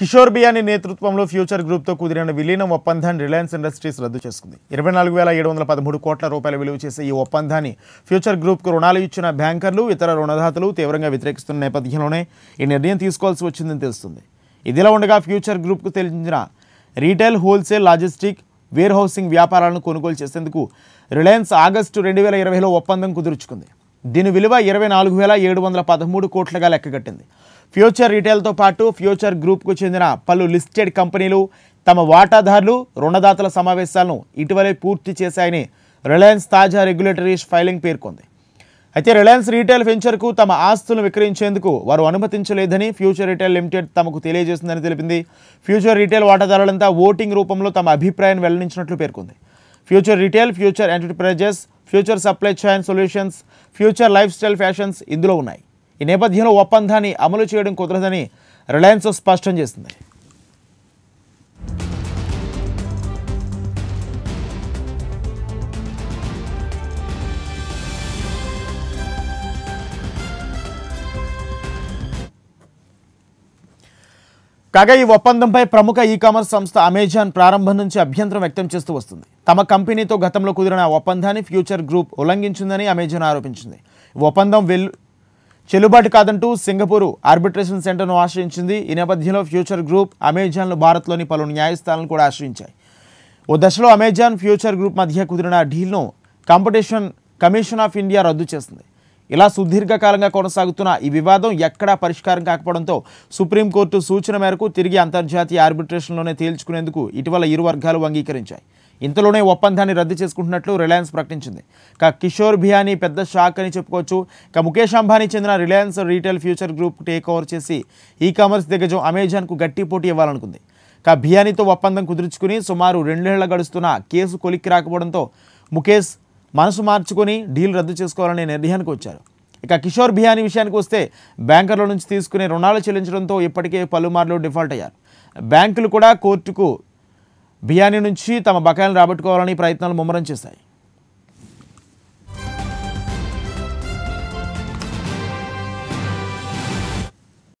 కిషోర్ బియాని నేతృత్వంలో ఫ్యూచర్ గ్రూప్తో కుదిరిన విలీనం ఒప్పందాన్ని రిలయన్స్ ఇండస్ట్రీస్ రద్దు చేసుకుంది ఇరవై నాలుగు వేల ఏడు వందల పదమూడు కోట్ల రూపాయల విలువ చేసే ఈ ఒప్పందాన్ని ఫ్యూచర్ గ్రూప్కు రుణాలు ఇచ్చిన బ్యాంకర్లు ఇతర రుణదాతలు తీవ్రంగా వ్యతిరేకిస్తున్న నేపథ్యంలోనే ఈ నిర్ణయం తీసుకోవాల్సి వచ్చిందని తెలుస్తుంది ఇదిలా ఉండగా ఫ్యూచర్ గ్రూప్కు తెలిసిన retail wholesale logistic warehousing వ్యాపారాలను కొనుగోలు చేసేందుకు రిలయన్స్ ఆగస్టు రెండు వేల ఇరవైలో ఒప్పందం కుదుర్చుకుంది దీని విలువ ఇరవై నాలుగు వేల ఏడు వందల పదమూడు కోట్లుగా లెక్కగట్టింది ఫ్యూచర్ రీటైల్తో పాటు ఫ్యూచర్ గ్రూప్కు చెందిన పలు లిస్టెడ్ కంపెనీలు తమ వాటాదారులు రుణదాతల సమావేశాలను ఇటీవలే పూర్తి చేశాయని రిలయన్స్ తాజా రెగ్యులేటరీ ఫైలింగ్ పేర్కొంది అయితే రిలయన్స్ రీటైల్ వెంచర్కు తమ ఆస్తులను విక్రయించేందుకు వారు అనుమతించలేదని ఫ్యూచర్ రీటైల్ లిమిటెడ్ తమకు తెలియజేసిందని తెలిపింది ఫ్యూచర్ రీటైల్ వాటాదారులంతా ఓటింగ్ రూపంలో తమ అభిప్రాయాన్ని వెల్లడించినట్లు పేర్కొంది future retail future enterprises future supply chain solutions future lifestyle fashions ఇందులో ఉన్నాయి ఈ నేపథ్యంలో ఒప్పందాన్ని అమలు చేయడం కుదరదని రిలయన్స్ స్పష్టం చేసింది కాగా ఈ ఒప్పందంపై ప్రముఖ ఈ కామర్స్ సంస్థ అమెజాన్ ప్రారంభం నుంచి అభ్యంతరం వ్యక్తం చేస్తూ వస్తుంది తమ కంపెనీతో గతంలో కుదిరిన ఒప్పందాన్ని ఫ్యూచర్ గ్రూప్ ఉల్లంఘించిందని అమెజాన్ ఆరోపించింది ఒప్పందం వెల్ చెల్లుబాటు కాదంటూ సింగపూర్ ఆర్బిట్రేషన్ సెంటర్ను ఆశ్రయించింది ఈ నేపథ్యంలో ఫ్యూచర్ గ్రూప్ అమెజాన్లు భారత్లోని పలు న్యాయస్థానాలను కూడా ఆశ్రయించాయి ఓ దశలో అమెజాన్ ఫ్యూచర్ గ్రూప్ మధ్య కుదిరిన డీల్ను కాంపిటీషన్ కమిషన్ ఆఫ్ ఇండియా రద్దు చేసింది ఇలా సుదీర్ఘకాలంగా కొనసాగుతున్న ఈ వివాదం ఎక్కడా పరిష్కారం కాకపోవడంతో సుప్రీంకోర్టు సూచన మేరకు తిరిగి అంతర్జాతీయ ఆర్బిట్రేషన్లోనే తేల్చుకునేందుకు ఇటీవల ఇరు వర్గాలు అంగీకరించాయి ఇంతలోనే ఒప్పందాన్ని రద్దు చేసుకుంటున్నట్లు రిలయన్స్ ప్రకటించింది ఇక కిషోర్ బియానీ పెద్ద షాక్ అని చెప్పుకోవచ్చు ఇక ముఖేష్ అంబానీ చెందిన reliance retail future group take over చేసి ఈ కామర్స్ దిగ్గజం అమెజాన్కు గట్టి పోటీ ఇవ్వాలనుకుంది ఇక బియానీతో ఒప్పందం కుదుర్చుకుని సుమారు రెండేళ్ల గడుస్తున్న కేసు కొలిక్కి రాకపోవడంతో ముఖేష్ మనసు మార్చుకొని డీల్ రద్దు చేసుకోవాలనే నిర్ణయానికి వచ్చారు ఇక కిషోర్ బిహానీ విషయానికి వస్తే బ్యాంకర్ల నుంచి తీసుకునే రుణాలు చెల్లించడంతో ఇప్పటికే పలుమార్లు డిఫాల్ట్ అయ్యారు బ్యాంకులు కూడా కోర్టుకు బియానీ నుంచి తమ బకాయిలను రాబట్టుకోవాలని ప్రయత్నాలు ముమ్మరం చేశాయి